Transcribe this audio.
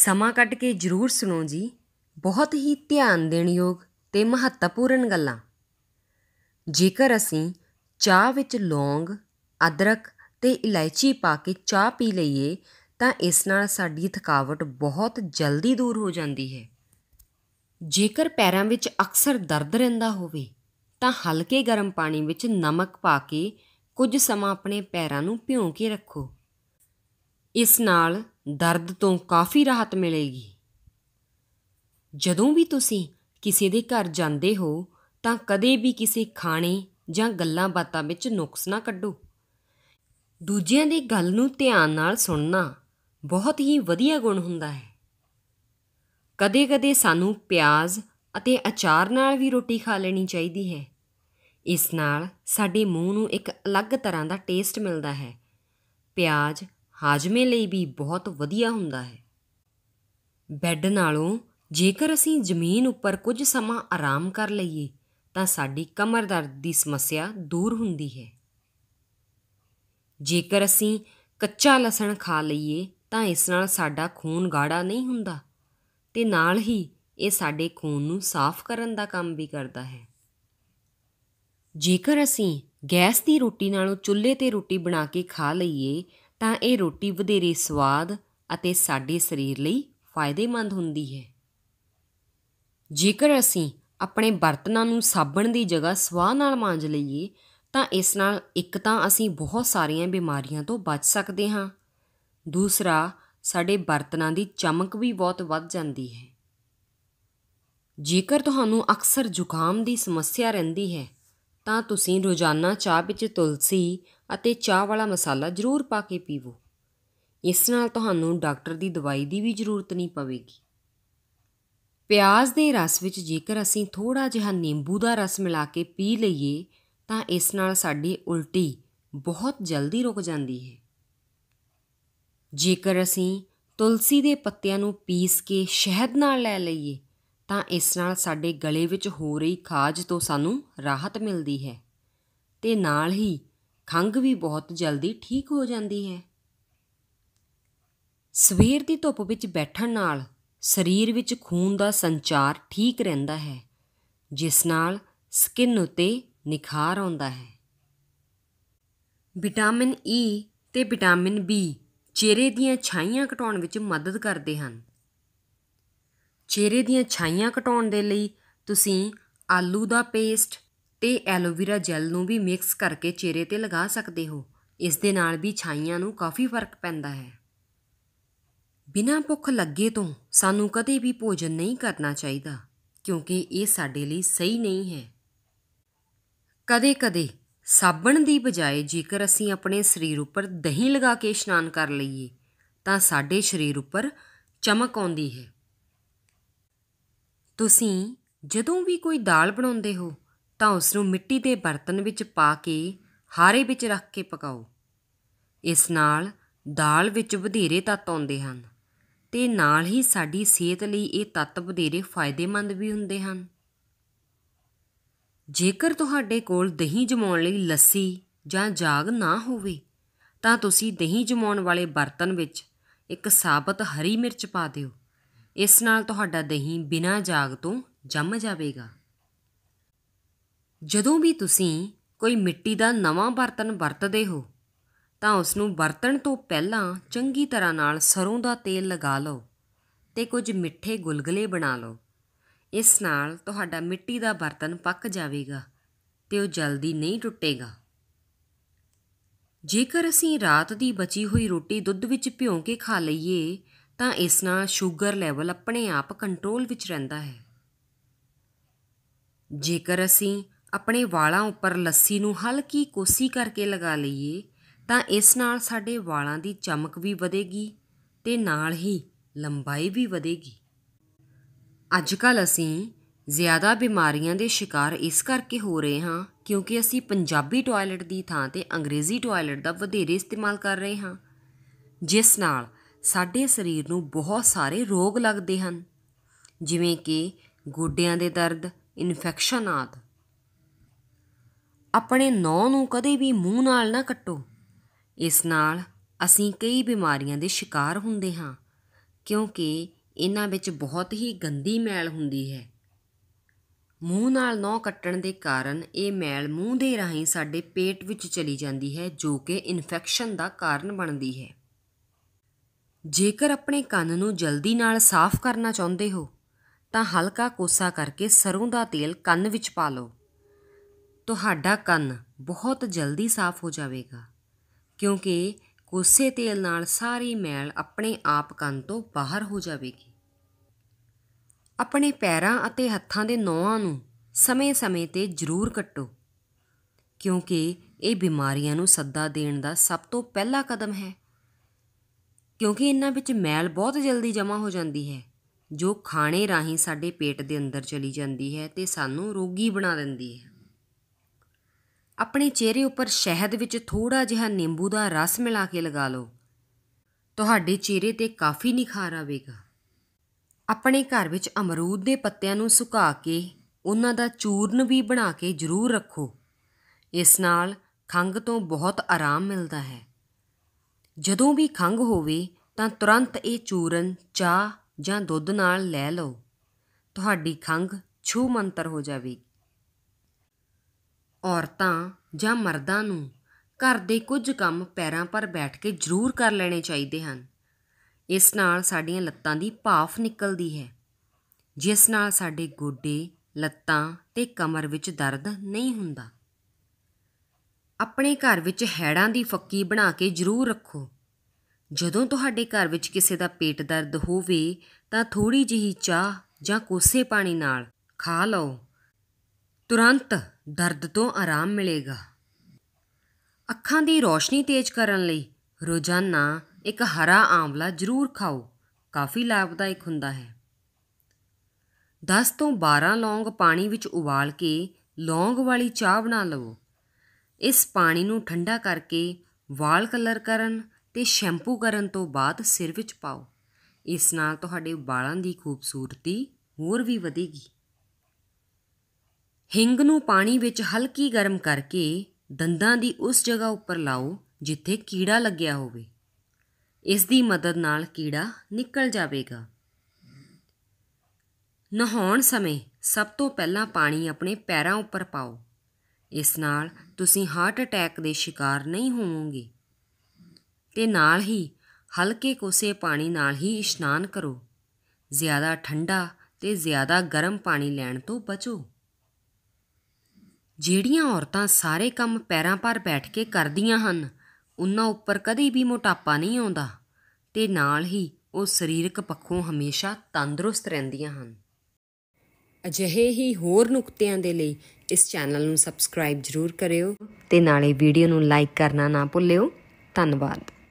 ਸਮਾਂ ਕੱਟ ਕੇ ਜ਼ਰੂਰ ਸੁਣੋ ਜੀ ਬਹੁਤ ਹੀ ਧਿਆਨ ਦੇਣਯੋਗ ਤੇ ਮਹੱਤਵਪੂਰਨ ਗੱਲਾਂ ਜੇਕਰ ਅਸੀਂ ਚਾਹ ਵਿੱਚ ਲੌਂਗ ਅਦਰਕ ਤੇ ਇਲਾਇਚੀ ਪਾ ਕੇ ਚਾਹ ਪੀ ਲਈਏ ਤਾਂ ਇਸ ਨਾਲ ਸਾਡੀ ਥਕਾਵਟ ਬਹੁਤ ਜਲਦੀ ਦੂਰ ਹੋ ਜਾਂਦੀ ਹੈ ਜੇਕਰ ਪੈਰਾਂ ਵਿੱਚ ਅਕਸਰ ਦਰਦ ਰਹਿੰਦਾ ਹੋਵੇ ਤਾਂ ਹਲਕੇ ਗਰਮ ਪਾਣੀ ਵਿੱਚ ਨਮਕ ਪਾ ਕੇ ਕੁਝ ਸਮਾਂ ਆਪਣੇ ਪੈਰਾਂ ਨੂੰ ਭਿਉਂ ਕੇ ਰੱਖੋ ਇਸ ਨਾਲ ਦਰਦ ਤੋਂ ਕਾਫੀ ਰਾਹਤ ਮਿਲੇਗੀ ਜਦੋਂ ਵੀ ਤੁਸੀਂ ਕਿਸੇ ਦੇ ਘਰ ਜਾਂਦੇ ਹੋ ਤਾਂ ਕਦੇ ਵੀ ਕਿਸੇ ਖਾਣੇ ਜਾਂ ਗੱਲਾਂ ਬਾਤਾਂ ਵਿੱਚ ਨੁਕਸ ਨਾ ਕੱਢੋ ਦੂਜਿਆਂ ਦੀ ਗੱਲ ਨੂੰ ਧਿਆਨ ਨਾਲ ਸੁਣਨਾ ਬਹੁਤ ਹੀ ਵਧੀਆ ਗੁਣ ਹੁੰਦਾ ਹੈ ਕਦੇ-ਕਦੇ ਸਾਨੂੰ ਪਿਆਜ਼ ਅਤੇ ਅਚਾਰ ਨਾਲ ਵੀ ਰੋਟੀ ਖਾ ਲੈਣੀ ਚਾਹੀਦੀ ਹੈ ਇਸ ਨਾਲ ਸਾਡੇ ਮੂੰਹ ਨੂੰ ਇੱਕ ਅਲੱਗ ਤਰ੍ਹਾਂ ਦਾ ਟੇਸਟ ਮਿਲਦਾ ਹੈ ਪਿਆਜ਼ ਹਾਜ਼ਮੇ ਲਈ ਵੀ ਬਹੁਤ ਵਧੀਆ ਹੁੰਦਾ ਹੈ ਬੈੱਡ ਨਾਲੋਂ ਜੇਕਰ ਅਸੀਂ ਜ਼ਮੀਨ ਉੱਪਰ ਕੁਝ ਸਮਾਂ ਆਰਾਮ ਕਰ ਲਈਏ ਤਾਂ ਸਾਡੀ ਕਮਰ ਦਰਦ ਦੀ ਸਮੱਸਿਆ ਦੂਰ ਹੁੰਦੀ ਹੈ ਜੇਕਰ ਅਸੀਂ ਕੱਚਾ ਲਸਣ ਖਾ ਲਈਏ ਤਾਂ ਇਸ ਨਾਲ ਸਾਡਾ ਖੂਨ ਗਾੜਾ ਨਹੀਂ ਹੁੰਦਾ ਤੇ ਨਾਲ ਹੀ ਇਹ ਸਾਡੇ ਖੂਨ ਨੂੰ ਸਾਫ਼ ਕਰਨ ਦਾ ਕੰਮ ਵੀ ਕਰਦਾ ਹੈ ਜੇਕਰ ਅਸੀਂ ਗੈਸ ਦੀ ਰੋਟੀ ਨਾਲੋਂ ਚੁੱਲ੍ਹੇ ਤੇ ਰੋਟੀ ਬਣਾ ਕੇ ਖਾ ਲਈਏ ਤਾਂ ਇਹ ਰੋਟੀ ਵਧੇਰੇ ਸਵਾਦ ਅਤੇ ਸਾਡੇ ਸਰੀਰ ਲਈ ਫਾਇਦੇਮੰਦ ਹੁੰਦੀ ਹੈ ਜੇਕਰ ਅਸੀਂ ਆਪਣੇ ਬਰਤਨਾਂ ਨੂੰ ਸਾਬਣ ਦੀ ਜਗ੍ਹਾ ਸਵਾਹ ਨਾਲ ਮਾਂਜ ਲਈਏ ਤਾਂ ਇਸ ਨਾਲ ਇੱਕ ਤਾਂ ਅਸੀਂ ਬਹੁਤ ਸਾਰੀਆਂ ਬਿਮਾਰੀਆਂ ਤੋਂ ਬਚ ਸਕਦੇ ਹਾਂ ਦੂਸਰਾ ਸਾਡੇ ਬਰਤਨਾਂ ਦੀ ਚਮਕ ਵੀ ਬਹੁਤ ਵੱਧ ਜਾਂਦੀ ਹੈ ਜੇਕਰ ਤੁਹਾਨੂੰ ਅਕਸਰ ਜ਼ੁਕਾਮ ਦੀ ਸਮੱਸਿਆ ਰਹਿੰਦੀ ਹੈ ਤਾਂ ਤੁਸੀਂ ਰੋਜ਼ਾਨਾ ਚਾਹ ਵਿੱਚ ਤੁਲਸੀ ਅਤੇ ਚਾਹ ਵਾਲਾ ਮਸਾਲਾ ਜ਼ਰੂਰ ਪਾ ਕੇ ਪੀਵੋ ਇਸ ਨਾਲ ਤੁਹਾਨੂੰ ਡਾਕਟਰ ਦੀ ਦਵਾਈ ਦੀ ਵੀ ਜ਼ਰੂਰਤ ਨਹੀਂ ਪਵੇਗੀ ਪਿਆਜ਼ ਦੇ ਰਸ ਵਿੱਚ ਜੇਕਰ ਅਸੀਂ ਥੋੜਾ ਜਿਹਾ ਨਿੰਬੂ ਦਾ ਰਸ ਮਿਲਾ ਕੇ ਪੀ ਲਈਏ ਤਾਂ ਇਸ ਨਾਲ ਸਾਡੀ ਉਲਟੀ ਬਹੁਤ ਜਲਦੀ ਰੁਕ ਜਾਂਦੀ ਹੈ ਜੇਕਰ ਅਸੀਂ ਤੁਲਸੀ ਦੇ ਪੱਤਿਆਂ ਨੂੰ ਪੀਸ ਕੇ ਸ਼ਹਿਦ ਨਾਲ ਲੈ ਲਈਏ ਤਾਂ ਇਸ ਨਾਲ ਸਾਡੇ ਗਲੇ ਵਿੱਚ ਹੋ ਰਹੀ ਖਾਜ ਤੋਂ ਸਾਨੂੰ ਰਾਹਤ ਮਿਲਦੀ ਹੈ ਤੇ ਨਾਲ ਹੀ ਖੰਗ ਵੀ ਬਹੁਤ ਜਲਦੀ ਠੀਕ ਹੋ ਜਾਂਦੀ ਹੈ ਸਵੇਰ ਦੀ ਧੁੱਪ ਵਿੱਚ ਬੈਠਣ ਨਾਲ ਸਰੀਰ ਵਿੱਚ ਖੂਨ ਦਾ ਸੰਚਾਰ ਠੀਕ ਰਹਿੰਦਾ ਹੈ ਜਿਸ ਨਾਲ ਸਕਿਨ ਉਤੇ ਨਿਖਾਰ ਆਉਂਦਾ ਹੈ ਵਿਟਾਮਿਨ ਈ e ਤੇ ਵਿਟਾਮਿਨ ਬੀ ਚਿਹਰੇ ਦੀਆਂ ਛਾਈਆਂ ਘਟਾਉਣ ਵਿੱਚ ਮਦਦ ਕਰਦੇ ਹਨ ਚਿਹਰੇ ਦੀਆਂ ਛਾਈਆਂ ਘਟਾਉਣ ਦੇ ਲਈ ਤੁਸੀਂ ਆਲੂ ਦਾ ਪੇਸਟ ਤੇ ਐਲੋਵੇਰਾ ਜੈਲ ਨੂੰ ਵੀ ਮਿਕਸ ਕਰਕੇ ਚਿਹਰੇ ਤੇ ਲਗਾ ਸਕਦੇ ਹੋ ਇਸ ਦੇ ਨਾਲ ਵੀ ਛਾਈਆਂ ਨੂੰ ਕਾਫੀ ਫਰਕ ਪੈਂਦਾ ਹੈ ਬਿਨਾ ਭੁੱਖ ਲੱਗੇ ਤੋਂ ਸਾਨੂੰ ਕਦੇ ਵੀ ਭੋਜਨ ਨਹੀਂ ਕਰਨਾ ਚਾਹੀਦਾ ਕਿਉਂਕਿ ਇਹ ਸਾਡੇ ਲਈ ਸਹੀ ਨਹੀਂ ਹੈ ਕਦੇ-ਕਦੇ ਸਾਬਣ ਦੀ ਬਜਾਏ ਜੇਕਰ ਅਸੀਂ ਆਪਣੇ ਸਰੀਰ ਉੱਪਰ ਦਹੀਂ ਲਗਾ ਕੇ ਇਸ਼ਨਾਨ ਕਰ ਲਈਏ ਤਾਂ ਸਾਡੇ ਸਰੀਰ ਉੱਪਰ ਚਮਕ ਆਉਂਦੀ ਹੈ ਤੁਸੀਂ ਜਦੋਂ ਵੀ ਕੋਈ ਦਾਲ ਬਣਾਉਂਦੇ ਹੋ ਤਾਂ ਉਸ ਨੂੰ ਮਿੱਟੀ ਦੇ ਬਰਤਨ ਵਿੱਚ ਪਾ ਕੇ ਹਾਰੇ ਵਿੱਚ ਰੱਖ ਕੇ ਪਕਾਓ ਇਸ ਨਾਲ ਦਾਲ ਵਿੱਚ ਵਧੇਰੇ ਤੱਤ ਆਉਂਦੇ ਹਨ ਤੇ ਨਾਲ ਹੀ ਸਾਡੀ ਸਿਹਤ ਲਈ ਇਹ ਤੱਤ ਵਧੇਰੇ ਫਾਇਦੇਮੰਦ ਵੀ ਹੁੰਦੇ ਹਨ ਜੇਕਰ ਤੁਹਾਡੇ ਕੋਲ ਦਹੀਂ ਜਮਾਉਣ ਲਈ ਲੱਸੀ ਜਾਂ ਜਾਗ ਨਾ ਹੋਵੇ ਤਾਂ ਤੁਸੀਂ ਦਹੀਂ ਜਮਾਉਣ ਵਾਲੇ ਬਰਤਨ ਵਿੱਚ ਇੱਕ ਸਾਬਤ ਹਰੀ ਮਿਰਚ ਪਾ ਦਿਓ ਇਸ ਨਾਲ ਤੁਹਾਡਾ ਦਹੀਂ ਬਿਨਾਂ ਜਾਗ ਤੋਂ ਜੰਮ ਜਾਵੇਗਾ ਜਦੋਂ ਵੀ ਤੁਸੀਂ ਕੋਈ ਮਿੱਟੀ ਦਾ ਨਵਾਂ ਬਰਤਨ ਵਰਤਦੇ ਹੋ ਤਾਂ ਉਸ ਨੂੰ ਵਰਤਣ ਤੋਂ ਪਹਿਲਾਂ ਚੰਗੀ ਤਰ੍ਹਾਂ ਨਾਲ ਸਰੋਂ ਦਾ ਤੇਲ ਲਗਾ ਲਓ ਤੇ ਕੁਝ ਮਿੱਠੇ ਗੁਲਗਲੇ ਬਣਾ ਲਓ ਇਸ ਨਾਲ ਤੁਹਾਡਾ ਮਿੱਟੀ ਦਾ ਬਰਤਨ ਪੱਕ ਜਾਵੇਗਾ ਤੇ ਉਹ ਜਲਦੀ ਨਹੀਂ ਟੁੱਟੇਗਾ ਜੇਕਰ ਅਸੀਂ ਰਾਤ ਦੀ ਬਚੀ ਹੋਈ ਰੋਟੀ ਦੁੱਧ ਵਿੱਚ ਭਿਓ ਕੇ ਖਾ ਲਈਏ ਤਾਂ ਇਸ ਨਾਲ ਸ਼ੂਗਰ ਲੈਵਲ ਆਪਣੇ ਆਪ ਕੰਟਰੋਲ ਵਿੱਚ ਰਹਿੰਦਾ ਹੈ ਜੇਕਰ ਅਸੀਂ ਆਪਣੇ ਵਾਲਾਂ ਉੱਪਰ ਲੱਸੀ ਨੂੰ ਹਲਕੀ ਕੋਸੀ ਕਰਕੇ ਲਗਾ ਲਈਏ ਤਾਂ ਇਸ ਨਾਲ ਸਾਡੇ ਵਾਲਾਂ ਦੀ ਚਮਕ ਵੀ ਵਧੇਗੀ ਤੇ ਨਾਲ ਹੀ ਲੰਬਾਈ ਵੀ ਵਧੇਗੀ ਅੱਜ ਕੱਲ ਅਸੀਂ ਜ਼ਿਆਦਾ ਬਿਮਾਰੀਆਂ ਦੇ ਸ਼ਿਕਾਰ ਇਸ ਕਰਕੇ ਹੋ ਰਹੇ ਹਾਂ ਕਿਉਂਕਿ ਅਸੀਂ ਪੰਜਾਬੀ ਟਾਇਲਟ ਦੀ ਥਾਂ ਤੇ ਅੰਗਰੇਜ਼ੀ ਟਾਇਲਟ ਦਾ ਵਧੇਰੇ ਇਸਤੇਮਾਲ ਕਰ ਰਹੇ ਹਾਂ ਜਿਸ ਨਾਲ ਸਾਡੇ ਸਰੀਰ ਨੂੰ ਬਹੁਤ ਸਾਰੇ ਰੋਗ ਲੱਗਦੇ ਹਨ ਜਿਵੇਂ ਕਿ ਗੋਡਿਆਂ ਦੇ ਦਰਦ ਇਨਫੈਕਸ਼ਨ ਆਦਿ ਆਪਣੇ ਨੌ ਨੂੰ ਕਦੇ ਵੀ ਮੂੰਹ ਨਾਲ ਨਾ ਕੱਟੋ ਇਸ ਨਾਲ ਅਸੀਂ ਕਈ ਬਿਮਾਰੀਆਂ ਦੇ ਸ਼ਿਕਾਰ ਹੁੰਦੇ ਹਾਂ ਕਿਉਂਕਿ ਇਹਨਾਂ ਵਿੱਚ ਬਹੁਤ ਹੀ ਗੰਦੀ ਮੈਲ ਹੁੰਦੀ ਹੈ ਮੂੰਹ ਨਾਲ ਨੌ ਕੱਟਣ ਦੇ ਕਾਰਨ ਇਹ ਮੈਲ ਮੂੰਹ ਦੇ ਰਾਹੀਂ ਸਾਡੇ ਪੇਟ ਵਿੱਚ ਚਲੀ ਜਾਂਦੀ ਹੈ ਜੋ ਕਿ ਇਨਫੈਕਸ਼ਨ ਦਾ ਕਾਰਨ ਬਣਦੀ ਹੈ ਜੇਕਰ ਆਪਣੇ ਕੰਨ ਨੂੰ ਜਲਦੀ ਨਾਲ ਸਾਫ਼ ਕਰਨਾ ਚਾਹੁੰਦੇ ਹੋ ਤਾਂ ਹਲਕਾ ਕੋਸਾ ਕਰਕੇ ਸਰੋਂ ਦਾ ਤੇਲ ਕੰਨ ਵਿੱਚ ਪਾ ਲਓ ਤੁਹਾਡਾ ਕੰਨ ਬਹੁਤ ਜਲਦੀ ਸਾਫ਼ ਹੋ ਜਾਵੇਗਾ ਕਿਉਂਕਿ ਕੋਸੇ ਤੇਲ ਨਾਲ ਸਾਰੀ ਮੈਲ ਆਪਣੇ ਆਪ ਕੰਨ ਤੋਂ ਬਾਹਰ ਹੋ ਜਾਵੇਗੀ ਆਪਣੇ ਪੈਰਾਂ ਅਤੇ ਹੱਥਾਂ ਦੇ ਨੋਆਂ ਨੂੰ ਸਮੇਂ-ਸਮੇਂ ਤੇ ਜ਼ਰੂਰ ਕੱਟੋ ਕਿਉਂਕਿ ਇਹ ਬਿਮਾਰੀਆਂ ਨੂੰ ਸੱਦਾ ਦੇਣ ਦਾ ਸਭ ਤੋਂ ਪਹਿਲਾ ਕਦਮ ਹੈ ਕਿਉਂਕਿ ਇਹਨਾਂ ਵਿੱਚ ਮੈਲ ਬਹੁਤ ਜਲਦੀ ਜਮ੍ਹਾਂ ਹੋ ਜਾਂਦੀ ਹੈ ਜੋ ਖਾਣੇ ਰਾਹੀਂ ਸਾਡੇ ਪੇਟ ਦੇ ਅੰਦਰ ਚਲੀ ਜਾਂਦੀ ਹੈ ਤੇ ਸਾਨੂੰ ਰੋਗੀ ਬਣਾ ਦਿੰਦੀ ਹੈ ਆਪਣੇ ਚਿਹਰੇ ਉੱਪਰ ਸ਼ਹਿਦ ਵਿੱਚ ਥੋੜਾ ਜਿਹਾ ਨਿੰਬੂ ਦਾ ਰਸ ਮਿਲਾ ਕੇ ਲਗਾ ਲਓ ਤੁਹਾਡੇ ਚਿਹਰੇ ਤੇ ਕਾਫੀ ਨਿਖਾਰ ਆਵੇਗਾ ਆਪਣੇ ਘਰ ਵਿੱਚ ਅਮਰੂਦ ਦੇ ਪੱਤਿਆਂ ਨੂੰ ਸੁਕਾ ਕੇ ਉਹਨਾਂ ਦਾ ਚੂਰਨ ਵੀ ਬਣਾ ਕੇ ਜ਼ਰੂਰ ਰੱਖੋ ਇਸ ਨਾਲ ਖੰਗ ਤੋਂ ਬਹੁਤ ਆਰਾਮ ਮਿਲਦਾ ਹੈ ਜਦੋਂ ਵੀ ਖੰਗ ਹੋਵੇ ਤਾਂ ਤੁਰੰਤ ਇਹ ਚੂਰਨ ਚਾਹ ਜਾਂ ਦੁੱਧ ਨਾਲ ਲੈ ਲਓ ਤੁਹਾਡੀ ਖੰਗ ਛੂ ਮੰਤਰ ਹੋ ਜਾਵੇਗੀ ਔਰਤਾਂ ਜਾਂ ਮਰਦਾਂ ਨੂੰ ਘਰ ਦੇ ਕੁਝ ਕੰਮ ਪੈਰਾਂ ਪਰ ਬੈਠ ਕੇ ਜ਼ਰੂਰ ਕਰ ਲੈਣੇ ਚਾਹੀਦੇ ਹਨ ਇਸ ਨਾਲ ਸਾਡੀਆਂ ਲੱਤਾਂ ਦੀ ਭਾਫ਼ ਨਿਕਲਦੀ ਹੈ ਜਿਸ ਨਾਲ ਸਾਡੇ ਗੋਡੇ ਲੱਤਾਂ ਤੇ ਕਮਰ ਵਿੱਚ ਦਰਦ ਨਹੀਂ ਹੁੰਦਾ ਆਪਣੇ ਘਰ ਵਿੱਚ ਹੈੜਾਂ ਦੀ ਫੱਕੀ ਬਣਾ ਕੇ ਜ਼ਰੂਰ ਰੱਖੋ ਜਦੋਂ ਤੁਹਾਡੇ ਘਰ ਵਿੱਚ ਕਿਸੇ ਦਾ ਪੇਟ ਦਰਦ ਹੋਵੇ ਤਾਂ ਥੋੜੀ ਜਿਹੀ ਚਾਹ ਜਾਂ ਕੋਸੇ ਪਾਣੀ ਨਾਲ ਖਾ ਲਓ ਤੁਰੰਤ ਦਰਦ ਤੋਂ ਆਰਾਮ ਮਿਲੇਗਾ ਅੱਖਾਂ ਦੀ ਰੋਸ਼ਨੀ ਤੇਜ਼ ਕਰਨ ਲਈ ਰੋਜ਼ਾਨਾ ਇੱਕ ਹਰਾ ਆਂਵਲਾ ਜ਼ਰੂਰ ਖਾਓ ਕਾਫੀ ਲਾਭਦਾਇਕ ਹੁੰਦਾ ਹੈ 10 ਤੋਂ 12 ਲੌਂਗ ਪਾਣੀ ਵਿੱਚ ਉਬਾਲ ਕੇ ਲੌਂਗ ਵਾਲੀ ਚਾਹ ਬਣਾ ਲਵੋ ਇਸ ਪਾਣੀ ਨੂੰ ਠੰਡਾ ਕਰਕੇ ਵਾਲ ਕਲਰ ਕਰਨ ਤੇ ਸ਼ੈਂਪੂ ਕਰਨ ਤੋਂ ਬਾਅਦ ਸਿਰ ਵਿੱਚ ਪਾਓ ਇਸ ਨਾਲ ਤੁਹਾਡੇ ਵਾਲਾਂ ਦੀ ਖੂਬਸੂਰਤੀ ਹੋਰ ਵੀ ਵਧੇਗੀ ਹਿੰਗ ਨੂੰ ਪਾਣੀ ਵਿੱਚ ਹਲਕੀ ਗਰਮ ਕਰਕੇ ਦੰਦਾਂ ਦੀ ਉਸ ਜਗ੍ਹਾ ਉੱਪਰ ਲਾਓ ਜਿੱਥੇ ਕੀੜਾ ਲੱਗਿਆ ਹੋਵੇ ਇਸ ਦੀ ਮਦਦ ਨਾਲ ਕੀੜਾ ਨਿਕਲ ਜਾਵੇਗਾ ਨਹਾਉਣ ਸਮੇਂ ਸਭ ਤੋਂ ਪਹਿਲਾਂ ਪਾਣੀ ਆਪਣੇ ਪੈਰਾਂ ਉੱਪਰ ਪਾਓ ਇਸ ਨਾਲ ਤੁਸੀਂ ਹਾਰਟ ਅਟੈਕ ਦੇ ਸ਼ਿਕਾਰ ਨਹੀਂ ਹੋਵੋਗੇ ਤੇ ਨਾਲ ਹੀ ਹਲਕੇ ਕੋਸੇ ਪਾਣੀ ਨਾਲ ਹੀ ਇਸ਼ਨਾਨ ਕਰੋ ਜ਼ਿਆਦਾ ਠੰਡਾ ਤੇ ਜ਼ਿਆਦਾ ਗਰਮ ਪਾਣੀ ਲੈਣ ਤੋਂ ਬਚੋ ਜਿਹੜੀਆਂ ਔਰਤਾਂ ਸਾਰੇ ਕੰਮ ਪੈਰਾਂ ਪਰ ਬੈਠ ਕੇ ਕਰਦੀਆਂ ਹਨ ਉਹਨਾਂ ਉੱਪਰ ਕਦੇ ਵੀ ਮੋਟਾਪਾ ਨਹੀਂ ਆਉਂਦਾ ਤੇ ਨਾਲ ਹੀ ਉਹ ਸਰੀਰਕ ਪੱਖੋਂ ਹਮੇਸ਼ਾ ਤੰਦਰੁਸਤ ਰਹਿੰਦੀਆਂ ਹਨ ਅਜਿਹੇ ਹੀ ਹੋਰ ਨੁਕਤਿਆਂ ਦੇ ਲਈ ਇਸ ਚੈਨਲ ਨੂੰ ਸਬਸਕ੍ਰਾਈਬ ਜ਼ਰੂਰ ਕਰਿਓ ਤੇ ਨਾਲੇ ਵੀਡੀਓ ਨੂੰ ਲਾਈਕ ਕਰਨਾ ਨਾ ਭੁੱਲਿਓ ਧੰਨਵਾਦ